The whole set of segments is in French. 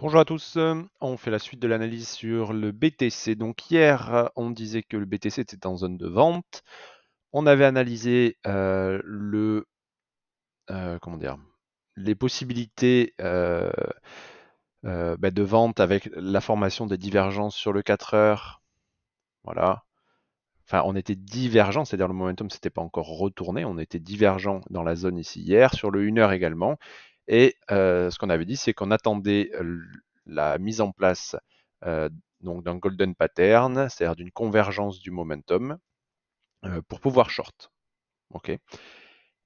Bonjour à tous, on fait la suite de l'analyse sur le BTC. Donc hier, on disait que le BTC était en zone de vente. On avait analysé euh, le euh, dire les possibilités euh, bah, de vente avec la formation des divergences sur le 4 heures. Voilà. Enfin, on était divergent, c'est-à-dire le momentum s'était pas encore retourné, on était divergent dans la zone ici hier, sur le 1 heure également. Et euh, ce qu'on avait dit, c'est qu'on attendait euh, la mise en place euh, donc d'un golden pattern, c'est-à-dire d'une convergence du momentum, pour pouvoir short. ok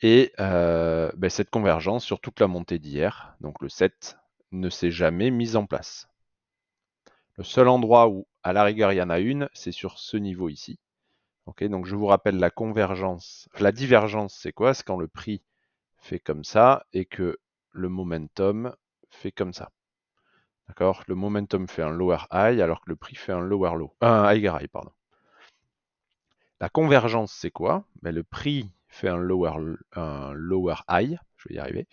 Et ben, cette convergence sur toute la montée d'hier, donc le 7, ne s'est jamais mise en place. Le seul endroit où, à la rigueur, il y en a une, c'est sur ce niveau ici. ok donc je vous rappelle la convergence. La divergence, c'est quoi C'est quand le prix fait comme ça et que le momentum fait comme ça. D'accord Le momentum fait un lower high alors que le prix fait un lower low. Un higher high, pardon. La convergence, c'est quoi ben, Le prix fait un lower, un lower high, je vais y arriver,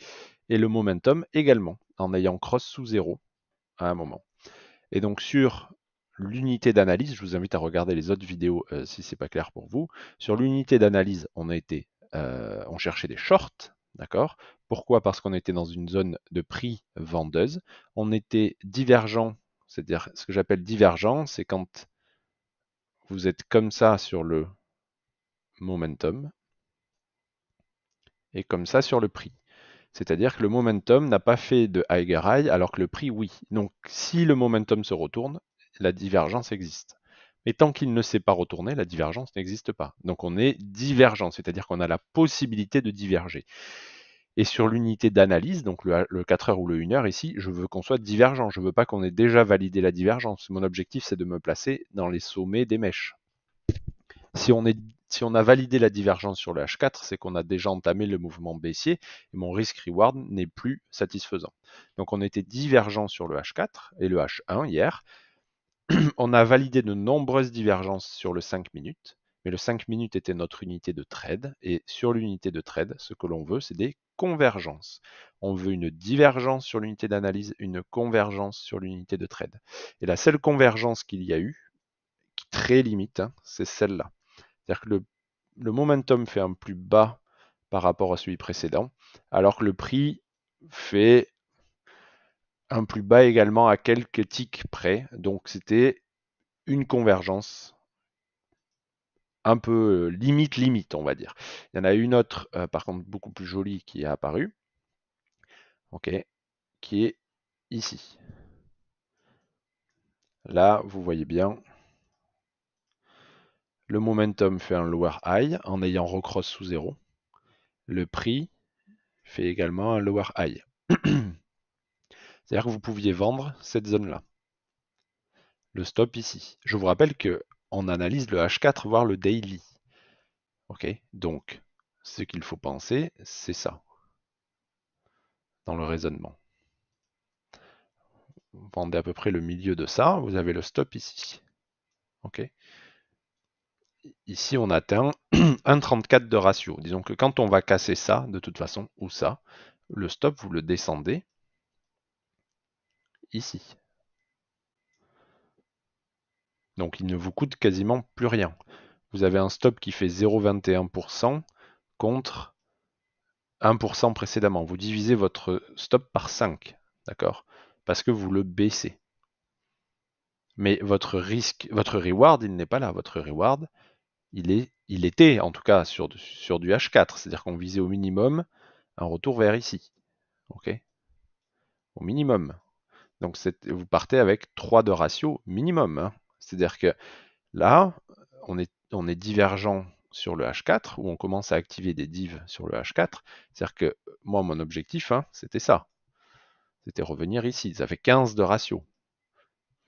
et le momentum également, en ayant cross sous zéro à un moment. Et donc sur l'unité d'analyse, je vous invite à regarder les autres vidéos euh, si si n'est pas clair pour vous. Sur l'unité d'analyse, on a été, euh, on cherchait des shorts, d'accord pourquoi Parce qu'on était dans une zone de prix vendeuse. On était divergent, c'est-à-dire ce que j'appelle divergent, c'est quand vous êtes comme ça sur le momentum et comme ça sur le prix. C'est-à-dire que le momentum n'a pas fait de higher high alors que le prix oui. Donc si le momentum se retourne, la divergence existe. Mais tant qu'il ne s'est pas retourné, la divergence n'existe pas. Donc on est divergent, c'est-à-dire qu'on a la possibilité de diverger. Et sur l'unité d'analyse, donc le, 4 h ou le 1 h ici, je veux qu'on soit divergent. Je ne veux pas qu'on ait déjà validé la divergence. Mon objectif, c'est de me placer dans les sommets des mèches. Si on, si on a validé la divergence sur le H4, c'est qu'on a déjà entamé le mouvement baissier et mon risk-reward n'est plus satisfaisant. Donc on était divergent sur le H4 et le H1 hier. on a validé de nombreuses divergences sur le 5 minutes mais le 5 minutes était notre unité de trade, et sur l'unité de trade, ce que l'on veut, c'est des convergence. On veut une divergence sur l'unité d'analyse, une convergence sur l'unité de trade. Et la seule convergence qu'il y a eu, qui très limite, hein, c'est celle-là. C'est-à-dire que le, momentum fait un plus bas par rapport à celui précédent, alors que le prix fait un plus bas également à quelques ticks près. Donc c'était une convergence un peu limite limite, on va dire. Il y en a une autre, par contre, beaucoup plus jolie qui est apparue. Ok, qui est ici. Là, vous voyez bien, le momentum fait un lower high en ayant recross sous zéro. Le prix fait également un lower high. C'est-à-dire que vous pouviez vendre cette zone-là. Le stop ici. Je vous rappelle que on analyse le H4, voire le daily. Ok, donc ce qu'il faut penser, c'est ça dans le raisonnement. Vous vendez à peu près le milieu de ça, vous avez le stop ici. Ok. Ici, on atteint 34 de ratio. Disons que quand on va casser ça, de toute façon, ou ça, le stop, vous le descendez ici. Donc il ne vous coûte quasiment plus rien. Vous avez un stop qui fait 0,21% contre 1% précédemment. Vous divisez votre stop par 5, d'accord Parce que vous le baissez. Mais votre risque, votre reward, il n'est pas là. Votre reward, il, est, il était en tout cas sur, du H4, c'est-à-dire qu'on visait au minimum un retour vers ici. OK Au minimum. Donc vous partez avec 3 de ratio minimum. Hein. C'est-à-dire que là, on est, divergent sur le H4, où on commence à activer des divs sur le H4. C'est-à-dire que euh, moi, mon objectif, hein, c'était ça. C'était revenir ici. Ça fait 15 de ratio.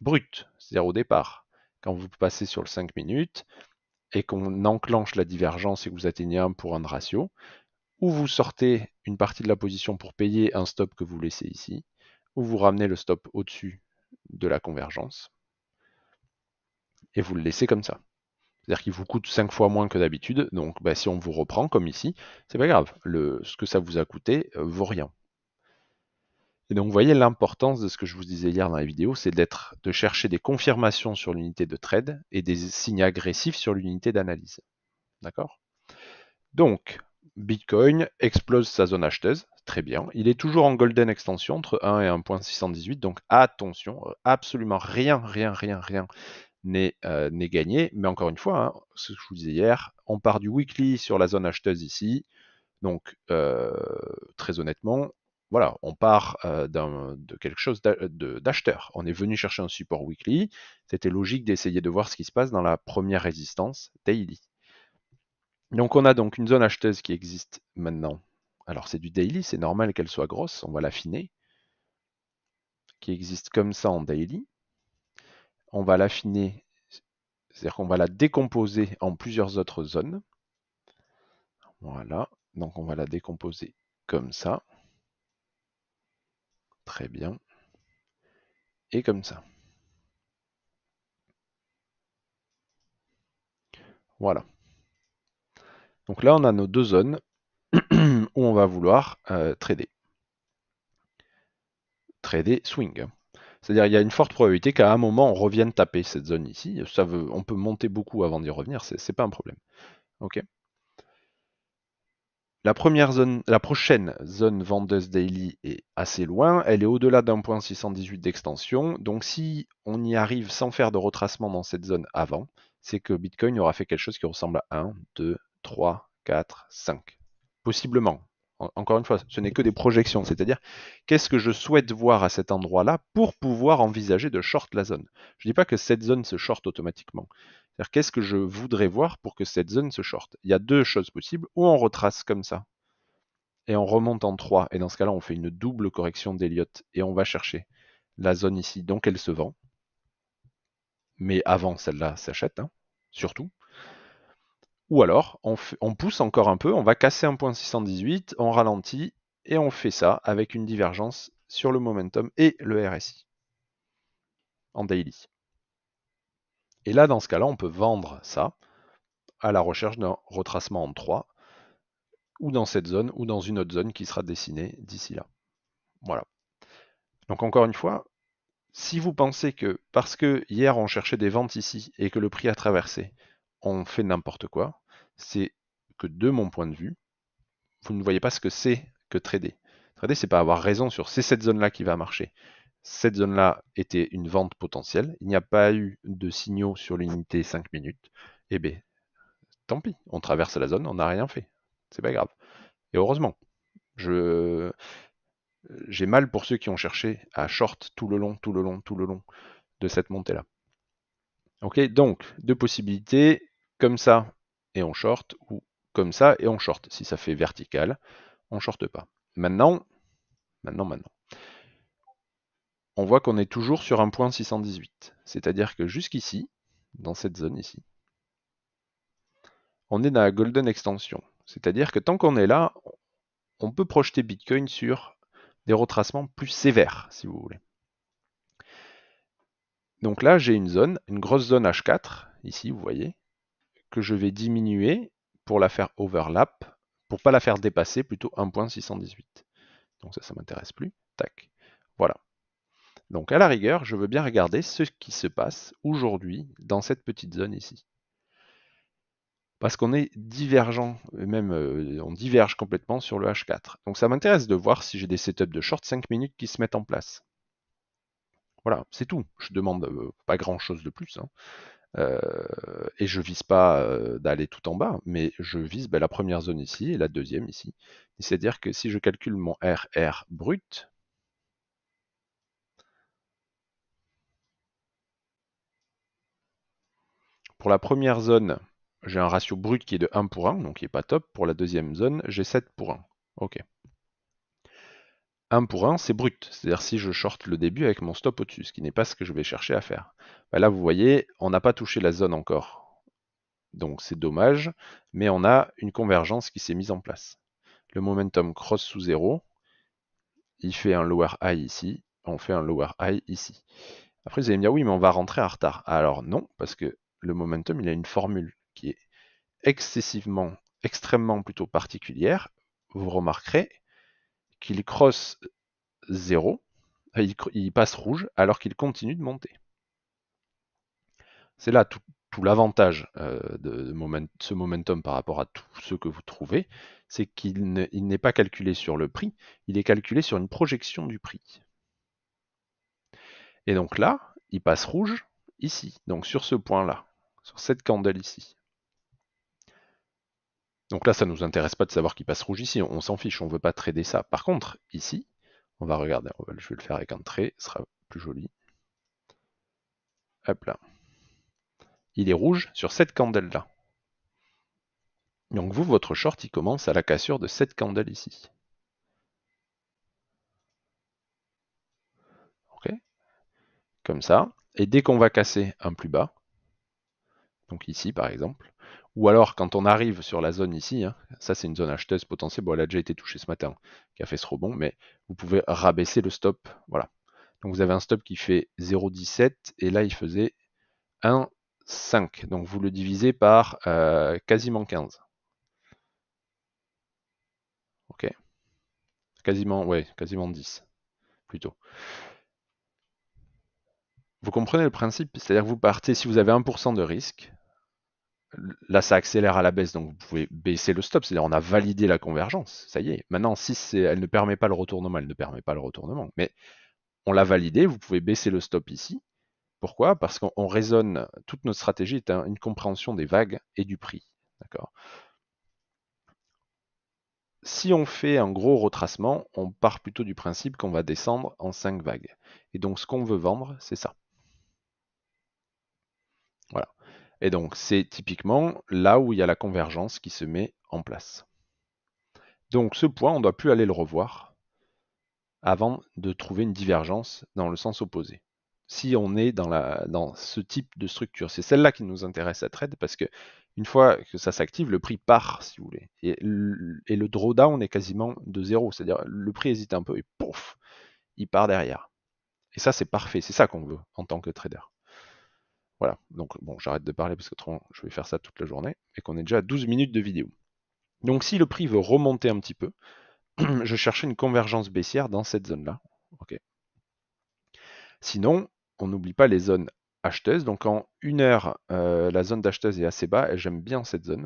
Brut, c'est-à-dire au départ. Quand vous passez sur le 5 minutes et qu'on enclenche la divergence et que vous atteignez un pour 1 de ratio, ou vous sortez une partie de la position pour payer un stop que vous laissez ici, ou vous ramenez le stop au-dessus de la convergence, et vous le laissez comme ça. C'est-à-dire qu'il vous coûte 5 fois moins que d'habitude, donc bah, si on vous reprend comme ici, c'est pas grave, le, ce que ça vous a coûté euh, vaut rien. Et donc vous voyez l'importance de ce que je vous disais hier dans la vidéo, c'est d'être, de chercher des confirmations sur l'unité de trade et des signes agressifs sur l'unité d'analyse. D'accord Donc, Bitcoin explose sa zone acheteuse, très bien. Il est toujours en golden extension entre 1 et 1.618, donc attention, euh, absolument rien, rien, rien, rien euh, n'est gagné. Mais encore une fois, hein, ce que je vous disais hier, on part du weekly sur la zone acheteuse ici. Donc, euh, très honnêtement, voilà, on part euh, de quelque chose d'acheteur. On est venu chercher un support weekly. C'était logique d'essayer de voir ce qui se passe dans la première résistance daily. Donc, on a donc une zone acheteuse qui existe maintenant. Alors, c'est du daily, c'est normal qu'elle soit grosse, on va l'affiner. Qui existe comme ça en daily on va l'affiner, c'est-à-dire qu'on va la décomposer en plusieurs autres zones. Voilà, donc on va la décomposer comme ça. Très bien. Et comme ça. Voilà. Donc là, on a nos deux zones où on va vouloir euh, trader. Trader swing. C'est-à-dire qu'il y a une forte probabilité qu'à un moment on revienne taper cette zone ici. on peut monter beaucoup avant d'y revenir, ce n'est pas un problème. La, première zone, la prochaine zone vendeuse daily est assez loin, elle est au-delà d'un point 618 d'extension, donc si on y arrive sans faire de retracement dans cette zone avant, c'est que Bitcoin aura fait quelque chose qui ressemble à 1, 2, 3, 4, 5. Possiblement, encore une fois, ce n'est que des projections, c'est-à-dire qu'est-ce que je souhaite voir à cet endroit-là pour pouvoir envisager de short la zone. Je ne dis pas que cette zone se short automatiquement. C'est-à-dire qu'est-ce que je voudrais voir pour que cette zone se short. Il y a deux choses possibles, ou on retrace comme ça, et on remonte en 3, et dans ce cas-là, on fait une double correction d'Elliott, et on va chercher la zone ici, donc elle se vend. Mais avant, celle-là s'achète, hein, surtout. Ou alors, on, pousse encore un peu, on va casser un point 618, on ralentit, et on fait ça avec une divergence sur le momentum et le RSI en daily. Et là, dans ce cas-là, on peut vendre ça à la recherche d'un retracement en 3, ou dans cette zone, ou dans une autre zone qui sera dessinée d'ici là. Voilà. Donc encore une fois, si vous pensez que parce que hier on cherchait des ventes ici et que le prix a traversé, fait n'importe quoi, c'est que de mon point de vue, vous ne voyez pas ce que c'est que trader. Trader, c'est pas avoir raison sur c'est cette zone-là qui va marcher. Cette zone-là était une vente potentielle. Il n'y a pas eu de signaux sur l'unité 5 minutes. Eh bien, tant pis, on traverse la zone, on n'a rien fait. C'est pas grave. Et heureusement, je j'ai mal pour ceux qui ont cherché à short tout le long, tout le long, tout le long de cette montée-là. Ok, donc deux possibilités comme ça et on short, ou comme ça et on short. Si ça fait vertical, on shorte pas. Maintenant, maintenant, maintenant, on voit qu'on est toujours sur un point 618. C'est-à-dire que jusqu'ici, dans cette zone ici, on est dans la golden extension. C'est-à-dire que tant qu'on est là, on peut projeter Bitcoin sur des retracements plus sévères, si vous voulez. Donc là, j'ai une zone, une grosse zone H4, ici, vous voyez, je vais diminuer pour la faire overlap, pour pas la faire dépasser, plutôt 1.618. Donc ça, ça m'intéresse plus. Tac. Voilà. Donc à la rigueur, je veux bien regarder ce qui se passe aujourd'hui dans cette petite zone ici. Parce qu'on est divergent, même euh, on diverge complètement sur le H4. Donc ça m'intéresse de voir si j'ai des setups de short 5 minutes qui se mettent en place. Voilà, c'est tout. Je demande euh, pas grand chose de plus. Hein. Euh, et je vise pas euh, d'aller tout en bas, mais je vise ben, la première zone ici et la deuxième ici. C'est-à-dire que si je calcule mon RR brut, pour la première zone, j'ai un ratio brut qui est de 1 pour 1, donc qui n'est pas top. Pour la deuxième zone, j'ai 7 pour 1. OK. 1 pour 1, c'est brut. C'est-à-dire si je short le début avec mon stop au-dessus, ce qui n'est pas ce que je vais chercher à faire. Bah là, vous voyez, on n'a pas touché la zone encore. Donc c'est dommage, mais on a une convergence qui s'est mise en place. Le momentum cross sous 0, il fait un lower high ici, on fait un lower high ici. Après, vous allez me dire, oui, mais on va rentrer en retard. Alors non, parce que le momentum, il a une formule qui est excessivement, extrêmement plutôt particulière. Vous remarquerez, qu'il crosse 0, euh, il, passe rouge alors qu'il continue de monter. C'est là tout, l'avantage euh, de, ce momentum par rapport à tout ce que vous trouvez, c'est qu'il n'est pas calculé sur le prix, il est calculé sur une projection du prix. Et donc là, il passe rouge ici, donc sur ce point-là, sur cette candle ici. Donc là, ça ne nous intéresse pas de savoir qui passe rouge ici, on s'en fiche, on ne veut pas trader ça. Par contre, ici, on va regarder, je vais le faire avec un trait, ce sera plus joli. Hop là. Il est rouge sur cette candelle-là. Donc vous, votre short, il commence à la cassure de cette candelle ici. Ok Comme ça. Et dès qu'on va casser un plus bas, donc ici par exemple, ou alors, quand on arrive sur la zone ici, hein, ça c'est une zone acheteuse potentielle. Bon, elle a déjà été touchée ce matin, qui a fait ce rebond, mais vous pouvez rabaisser le stop. Voilà. Donc vous avez un stop qui fait 0,17 et là il faisait 1,5. Donc vous le divisez par euh, quasiment 15. Ok. Quasiment, ouais, quasiment 10 plutôt. Vous comprenez le principe, c'est-à-dire que vous partez, si vous avez 1% de risque, Là, ça accélère à la baisse, donc vous pouvez baisser le stop. C'est-à-dire, on a validé la convergence. Ça y est. Maintenant, si elle ne permet pas le retournement, elle ne permet pas le retournement. Mais on l'a validé. Vous pouvez baisser le stop ici. Pourquoi Parce qu'on raisonne. Toute notre stratégie est une compréhension des vagues et du prix. D'accord si on fait un gros retracement, on part plutôt du principe qu'on va descendre en 5 vagues. Et donc ce qu'on veut vendre, c'est ça. Et donc, c'est typiquement là où il y a la convergence qui se met en place. Donc, ce point, on ne doit plus aller le revoir avant de trouver une divergence dans le sens opposé. Si on est dans, ce type de structure, c'est celle-là qui nous intéresse à trade parce que une fois que ça s'active, le prix part, si vous voulez. Et, et le drawdown est quasiment de zéro, c'est-à-dire le prix hésite un peu et pouf, il part derrière. Et ça, c'est parfait, c'est ça qu'on veut en tant que trader. Voilà, donc bon, j'arrête de parler parce que je vais faire ça toute la journée et qu'on est déjà à 12 minutes de vidéo. Donc si le prix veut remonter un petit peu, je cherchais une convergence baissière dans cette zone-là. Sinon, on n'oublie pas les zones acheteuses. Donc en une heure, euh, la zone d'acheteuse est assez bas et j'aime bien cette zone.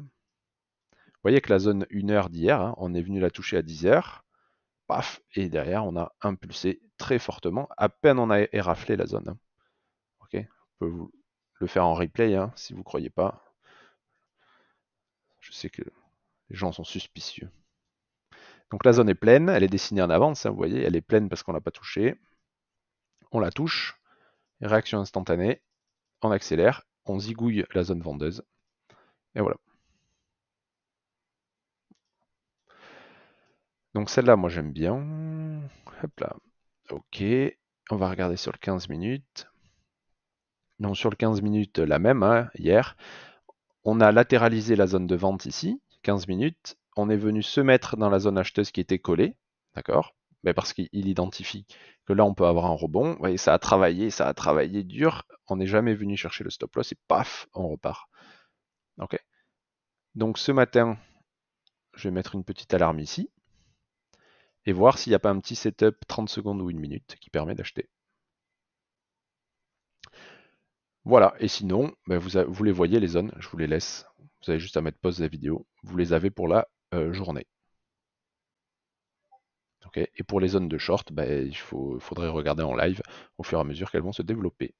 Vous voyez que la zone 1 heure d'hier, hein, on est venu la toucher à 10 heures. Paf, et derrière, on a impulsé très fortement. À peine on a éraflé la zone. Hein. Ok, vous le faire en replay hein, si vous ne croyez pas. Je sais que les gens sont suspicieux. Donc la zone est pleine, elle est dessinée en avance, ça hein, vous voyez, elle est pleine parce qu'on ne l'a pas touché On la touche, réaction instantanée, on accélère, on zigouille la zone vendeuse, et voilà. Donc celle-là, moi j'aime bien. Hop là. Ok, on va regarder sur le 15 minutes. Non, sur le 15 minutes, euh, la même, hein, hier, on a latéralisé la zone de vente ici, 15 minutes, on est venu se mettre dans la zone acheteuse qui était collée, d'accord Mais ben, Parce qu'il identifie que là, on peut avoir un rebond, voyez ça a travaillé, ça a travaillé dur, on n'est jamais venu chercher le stop loss, et paf, on repart. Ok Donc ce matin, je vais mettre une petite alarme ici, et voir s'il n'y a pas un petit setup 30 secondes ou une minute qui permet d'acheter. Voilà, et sinon, ben, vous, les voyez les zones, je vous les laisse. Vous avez juste à mettre pause la vidéo, vous les avez pour la euh, journée. Et pour les zones de short, ben, il faudrait regarder en live au fur et à mesure qu'elles vont se développer.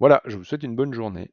Voilà, je vous souhaite une bonne journée.